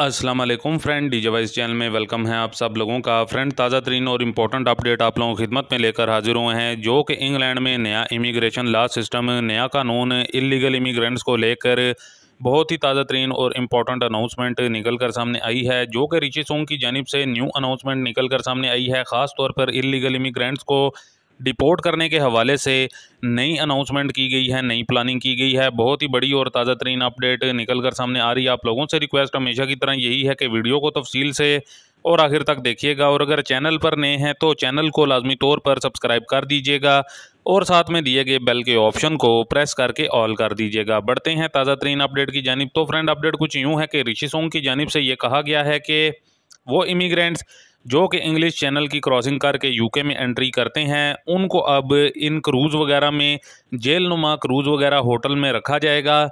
Aslam friend D J voice channel में welcome है आप सब लोगों का फ्रेंड ताज़ा तरीन और इम्पोर्टेंट अपडेट आप लोगों की खिदमत में लेकर हाजिर हुए हैं जो कि इंग्लैंड में नया इमिग्रेशन लॉ सिस्टम नया कानून इलीगल इमिग्रेंट्स को लेकर बहुत ही ताज़ा तरीन और इम्पॉर्टेंट अनाउंसमेंट निकल कर सामने आई है जो कि रिची सोंग की जानब से न्यू अनाउंसमेंट निकल कर सामने आई है ख़ास तौर पर इलीगल इमिग्रेंट्स को डिपोर्ट करने के हवाले से नई अनाउंसमेंट की गई है नई प्लानिंग की गई है बहुत ही बड़ी और ताज़ा तरीन अपडेट निकल कर सामने आ रही है आप लोगों से रिक्वेस्ट हमेशा की तरह यही है कि वीडियो को तफसील से और आखिर तक देखिएगा और अगर चैनल पर नए हैं तो चैनल को लाजमी तौर पर सब्सक्राइब कर दीजिएगा और साथ में दिए गए बेल के ऑप्शन को प्रेस करके ऑल कर दीजिएगा बढ़ते हैं ताज़ा तरीन अपडेट की जानब तो फ्रेंड अपडेट कुछ यूँ है कि ऋषि सोंग की जानब से ये कहा गया है कि वो इमिग्रेंट्स जो कि इंग्लिश चैनल की क्रॉसिंग करके यूके में एंट्री करते हैं उनको अब इन क्रूज़ वगैरह में जेल नुमा क्रूज़ वगैरह होटल में रखा जाएगा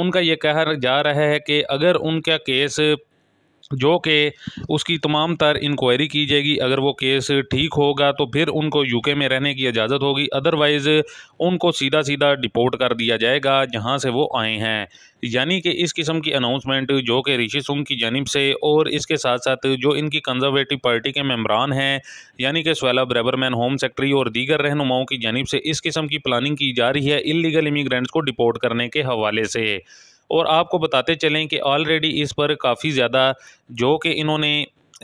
उनका ये कहा जा रहा है कि अगर उनका केस जो कि उसकी तमाम तर इंक्वायरी की जाएगी अगर वो केस ठीक होगा तो फिर उनको यूके में रहने की इजाज़त होगी अदरवाइज़ उनको सीधा सीधा डिपोर्ट कर दिया जाएगा जहाँ से वो आए हैं यानी कि इस किस्म की अनाउंसमेंट जो कि ऋषि सुंग की जानब से और इसके साथ साथ जो इनकी कंजर्वेटिव पार्टी के मेम्बरान हैं यानी कि स्वैला ब्रेबरमैन होम सेक्रेटरी और दीगर रहनुमाओं की जानब से इस किस्म की प्लानिंग की जा रही है इलीगल इमीग्रेंट्स को डिपोर्ट करने के हवाले से और आपको बताते चलें कि ऑलरेडी इस पर काफ़ी ज़्यादा जो कि इन्होंने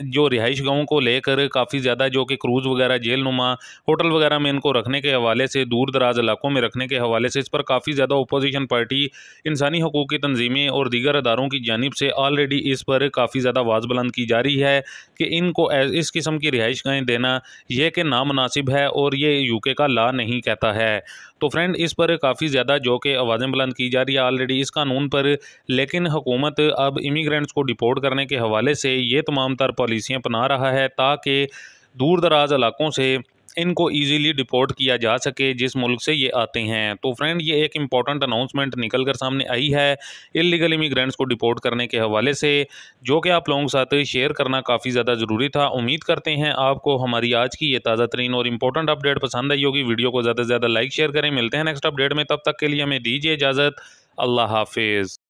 जो रिहाइश गाहों को लेकर काफ़ी ज़्यादा जो कि क्रूज़ वगैरह जेल नुमा होटल वगैरह में इनको रखने के हवाले से दूर दराज इलाकों में रखने के हवाले से इस पर काफ़ी ज़्यादा अपोजिशन पार्टी इंसानी हकूक़ की तनजीमें और दीगर अदारों की जानब से ऑलरेडी इस पर काफ़ी ज़्यादा आवाज़ बुलंद की जा रही है कि इनको इस किस्म की रिहाइश गाहें देना यह कि नामनासिब है और ये यूके का ला नहीं कहता है तो फ्रेंड इस पर काफ़ी ज़्यादा जो कि आवाज़ें बुलंद की जा रही है ऑलरेडी इस कानून पर लेकिन हुकूमत अब इमीग्रेंट्स को डिपोर्ट करने के हवाले से ये तमाम तर पॉलिसियाँ अपना रहा है ताकि दूर दराज इलाकों से इनको इजीली डिपोर्ट किया जा सके जिस मुल्क से ये आते हैं तो फ्रेंड ये एक इम्पॉर्टेंट अनाउंसमेंट निकल कर सामने आई है इलीगल इमिग्रेंट्स को डिपोर्ट करने के हवाले से जो कि आप लोगों के साथ शेयर करना काफ़ी ज़्यादा ज़रूरी था उम्मीद करते हैं आपको हमारी आज की ये ताज़ा तरीन और इम्पोर्टेंट अपडेट पसंद आई होगी वीडियो को ज़्यादा से ज़्यादा लाइक शेयर करें मिलते हैं नेक्स्ट अपडेट में तब तक के लिए हमें दीजिए इजाज़त अल्लाह हाफिज़